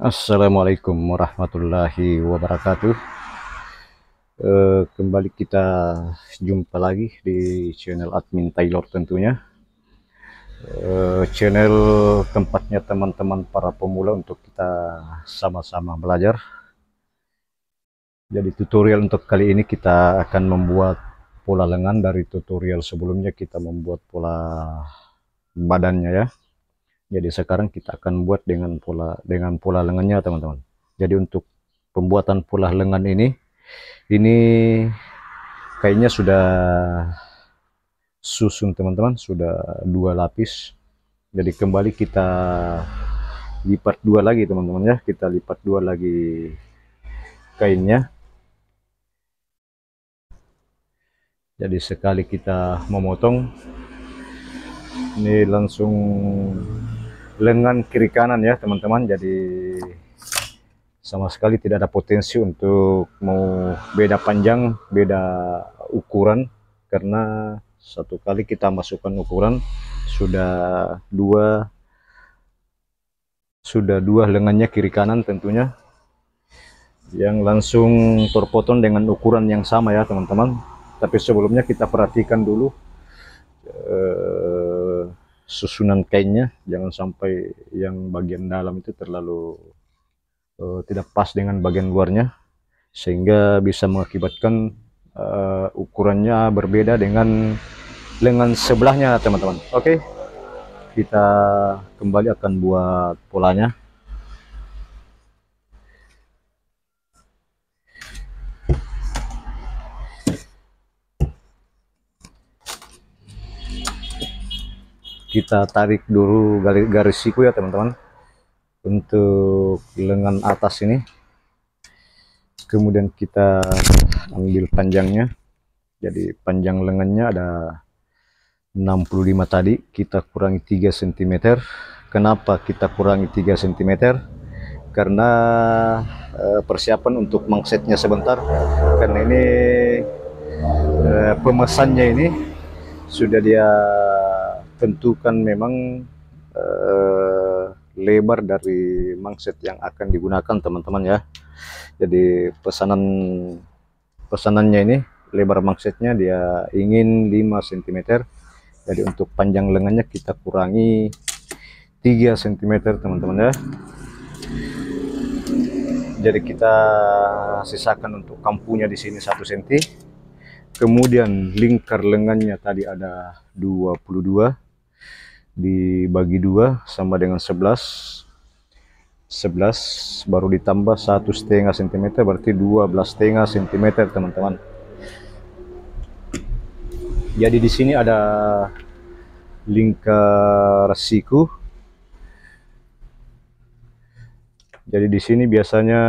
Assalamualaikum warahmatullahi wabarakatuh uh, Kembali kita jumpa lagi di channel admin Taylor tentunya uh, Channel tempatnya teman-teman para pemula untuk kita sama-sama belajar Jadi tutorial untuk kali ini kita akan membuat pola lengan dari tutorial sebelumnya kita membuat pola badannya ya jadi sekarang kita akan buat dengan pola dengan pola lengannya teman-teman jadi untuk pembuatan pola lengan ini ini kayaknya sudah susun teman-teman sudah dua lapis jadi kembali kita lipat dua lagi teman-teman ya kita lipat dua lagi kainnya jadi sekali kita memotong ini langsung lengan kiri kanan ya teman-teman jadi sama sekali tidak ada potensi untuk mau beda panjang beda ukuran karena satu kali kita masukkan ukuran sudah dua sudah dua lengannya kiri kanan tentunya yang langsung terpotong dengan ukuran yang sama ya teman-teman tapi sebelumnya kita perhatikan dulu eh, susunan kainnya jangan sampai yang bagian dalam itu terlalu uh, tidak pas dengan bagian luarnya sehingga bisa mengakibatkan uh, ukurannya berbeda dengan lengan sebelahnya teman-teman oke okay. kita kembali akan buat polanya kita tarik dulu garis siku ya teman-teman untuk lengan atas ini kemudian kita ambil panjangnya jadi panjang lengannya ada 65 tadi kita kurangi 3 cm kenapa kita kurangi 3 cm karena eh, persiapan untuk mangsetnya sebentar karena ini eh, pemesannya ini sudah dia tentukan memang uh, lebar dari mangset yang akan digunakan teman-teman ya jadi pesanan pesanannya ini lebar mangsetnya dia ingin 5 cm jadi untuk panjang lengannya kita kurangi 3 cm teman-teman ya jadi kita sisakan untuk kampunya di sini 1 cm kemudian lingkar lengannya tadi ada 22 dibagi dua sama dengan 11 11 baru ditambah satu setengah cm berarti 12 setengah cm teman-teman jadi di sini ada lingkar siku jadi di sini biasanya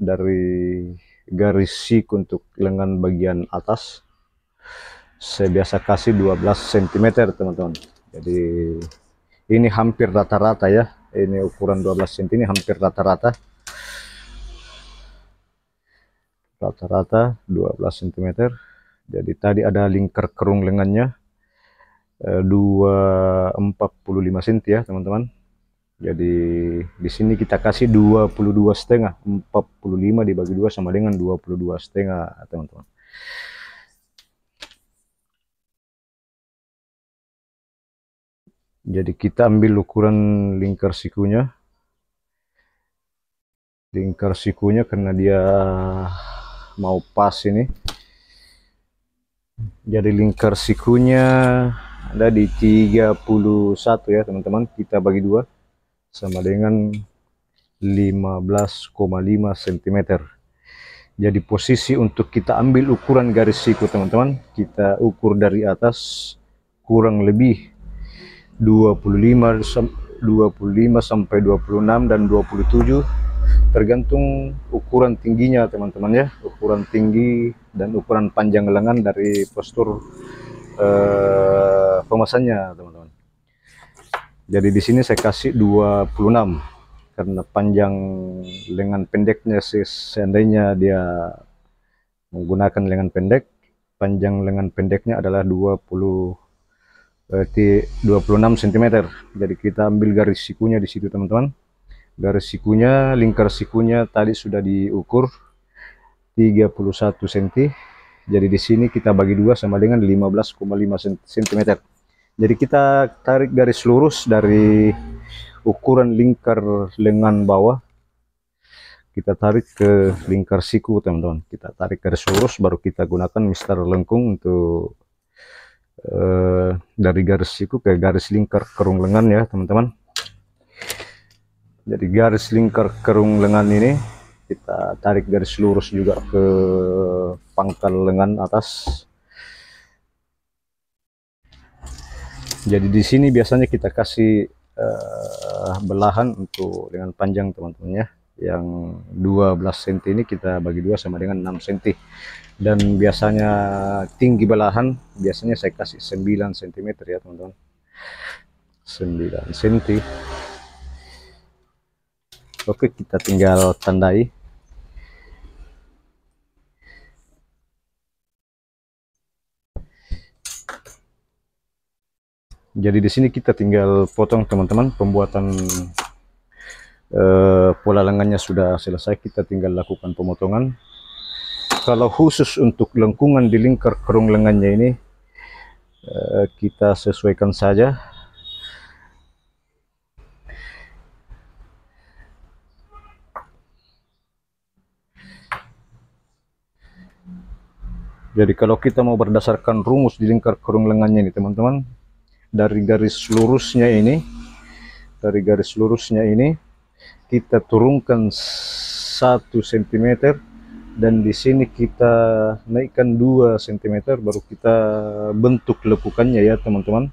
dari garis siku untuk lengan bagian atas saya biasa kasih 12 cm teman-teman jadi ini hampir rata-rata ya ini ukuran 12 cm ini hampir rata-rata rata-rata 12 cm jadi tadi ada lingkar kerung lengannya 245 eh, cm ya teman-teman jadi di sini kita kasih 22 setengah 45 dibagi dua sama dengan 22 setengah teman-teman jadi kita ambil ukuran lingkar sikunya lingkar sikunya karena dia mau pas ini jadi lingkar sikunya ada di 31 ya teman-teman kita bagi dua sama dengan 15,5 cm jadi posisi untuk kita ambil ukuran garis siku teman-teman kita ukur dari atas kurang lebih 25 25 sampai 26 dan 27 tergantung ukuran tingginya teman-teman ya ukuran tinggi dan ukuran panjang lengan dari postur eh, pemasannya teman-teman jadi di sini saya kasih 26 karena panjang lengan pendeknya sih seandainya dia menggunakan lengan pendek panjang lengan pendeknya adalah 20 berarti 26 cm jadi kita ambil garis sikunya di situ teman-teman garis sikunya lingkar sikunya tadi sudah diukur 31 cm jadi di sini kita bagi dua sama dengan 15,5 cm jadi kita tarik garis lurus dari ukuran lingkar lengan bawah kita tarik ke lingkar siku teman-teman kita tarik garis lurus baru kita gunakan mister lengkung untuk Eh, dari garis siku ke garis lingkar kerung lengan ya teman-teman jadi garis lingkar kerung lengan ini kita tarik garis lurus juga ke pangkal lengan atas jadi di sini biasanya kita kasih uh, belahan untuk dengan panjang teman-teman ya yang 12 cm ini kita bagi dua sama dengan 6 cm dan biasanya tinggi belahan biasanya saya kasih 9 cm ya teman-teman 9 cm oke kita tinggal tandai jadi di sini kita tinggal potong teman-teman pembuatan eh, pola lengannya sudah selesai kita tinggal lakukan pemotongan kalau khusus untuk lengkungan di lingkar kerung lengannya ini eh, kita sesuaikan saja Jadi kalau kita mau berdasarkan rumus di lingkar kerung lengannya ini teman-teman dari garis lurusnya ini dari garis lurusnya ini kita turunkan satu cm dan di sini kita naikkan 2 cm baru kita bentuk lekukannya ya teman-teman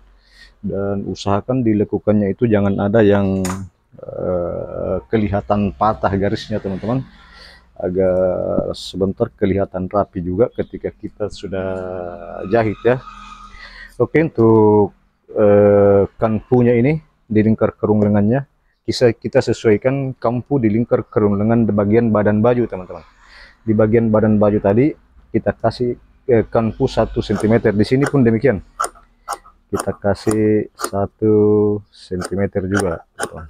dan usahakan dilekukannya itu jangan ada yang uh, kelihatan patah garisnya teman-teman agak sebentar kelihatan rapi juga ketika kita sudah jahit ya oke untuk uh, eh, kanpunya ini lingkar kerung lengannya kita kita sesuaikan kampu di lingkar kerun lengan di bagian badan baju, teman-teman. Di bagian badan baju tadi kita kasih eh, kampu 1 cm. Di sini pun demikian. Kita kasih 1 cm juga, teman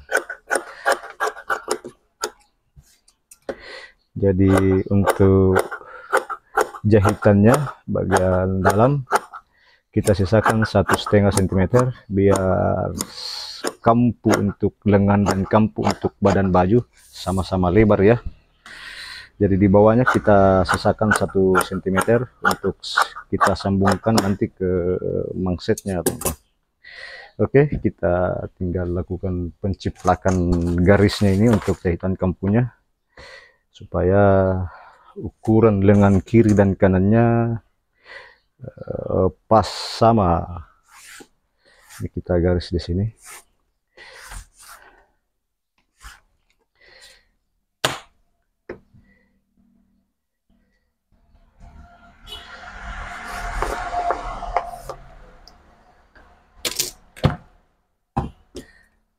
Jadi untuk jahitannya bagian dalam kita sisakan satu setengah sentimeter biar kampu untuk lengan dan kampu untuk badan baju sama-sama lebar ya jadi di bawahnya kita sesakan satu cm untuk kita sambungkan nanti ke eh, mangsetnya Oke, kita tinggal lakukan penciplakan garisnya ini untuk jahitan kampunya supaya ukuran lengan kiri dan kanannya eh, pas sama. Ini kita garis di sini.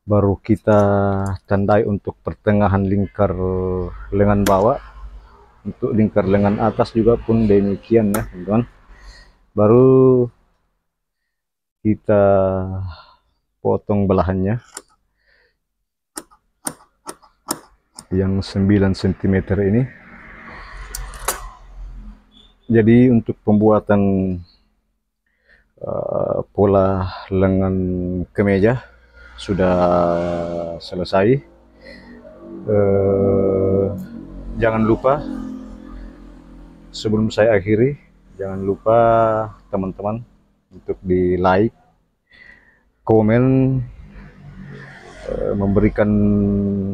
baru kita tandai untuk pertengahan lingkar lengan bawah untuk lingkar lengan atas juga pun demikian ya teman-teman baru kita potong belahannya yang 9 cm ini jadi untuk pembuatan uh, pola lengan kemeja sudah selesai uh, jangan lupa sebelum saya akhiri jangan lupa teman-teman untuk di like komen eh, memberikan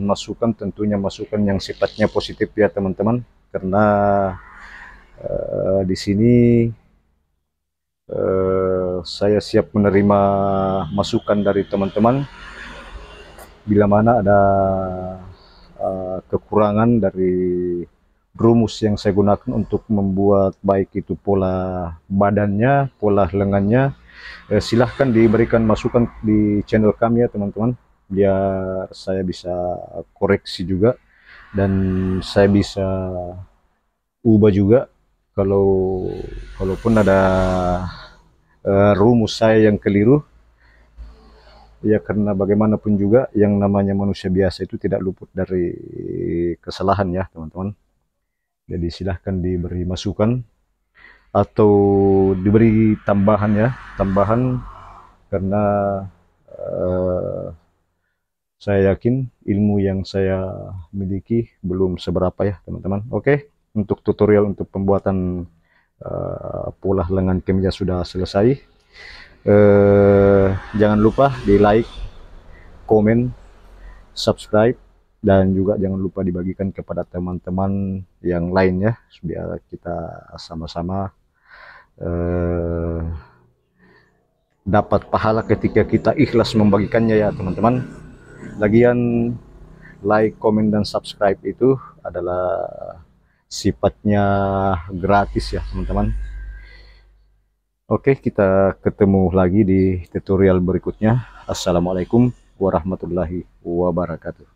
masukan tentunya masukan yang sifatnya positif ya teman-teman karena uh, di sini uh, saya siap menerima masukan dari teman-teman bila mana ada uh, kekurangan dari rumus yang saya gunakan untuk membuat baik itu pola badannya, pola lengannya, eh, silahkan diberikan masukan di channel kami ya teman-teman, biar saya bisa koreksi juga dan saya bisa ubah juga kalau kalaupun ada Eh, rumus saya yang keliru ya karena bagaimanapun juga yang namanya manusia biasa itu tidak luput dari kesalahan ya teman-teman jadi silahkan diberi masukan atau diberi tambahan ya tambahan karena uh, saya yakin ilmu yang saya miliki belum seberapa ya teman-teman oke untuk tutorial untuk pembuatan uh, eh, pola lengan kemeja sudah selesai uh, jangan lupa di like komen subscribe dan juga jangan lupa dibagikan kepada teman-teman yang lainnya biar kita sama-sama eh, dapat pahala ketika kita ikhlas membagikannya ya teman-teman lagian like, komen, dan subscribe itu adalah sifatnya gratis ya teman-teman Oke kita ketemu lagi di tutorial berikutnya Assalamualaikum warahmatullahi wabarakatuh